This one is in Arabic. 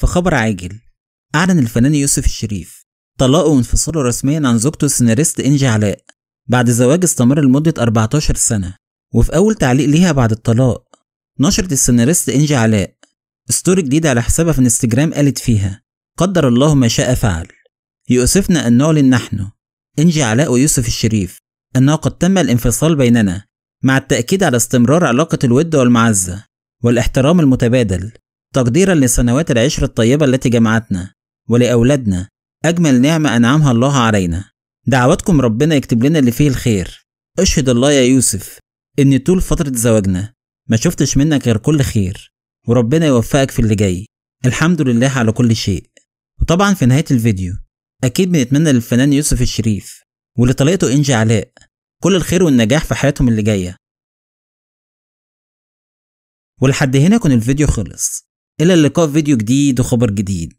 في خبر عاجل أعلن الفنان يوسف الشريف طلاقه وانفصاله رسميا عن زوجته السيناريست إنجي علاء بعد زواج استمر لمدة 14 سنة وفي أول تعليق ليها بعد الطلاق نشرت السيناريست إنجي علاء ستوري جديدة على حسابها في انستجرام قالت فيها قدر الله ما شاء فعل يؤسفنا أن نعلن نحن إنجي علاء ويوسف الشريف أنه قد تم الانفصال بيننا مع التأكيد على استمرار علاقة الود والمعزة والاحترام المتبادل تقديرا لسنوات العشر الطيبة التي جمعتنا ولأولادنا أجمل نعمة أنعمها الله علينا دعواتكم ربنا يكتب لنا اللي فيه الخير اشهد الله يا يوسف إن طول فترة زواجنا ما شفتش منك غير كل خير وربنا يوفقك في اللي جاي الحمد لله على كل شيء وطبعا في نهاية الفيديو أكيد بنتمنى للفنان يوسف الشريف ولطليقته إنجي علاء كل الخير والنجاح في حياتهم اللي جاية ولحد هنا يكون الفيديو خلص الى اللقاء في فيديو جديد وخبر جديد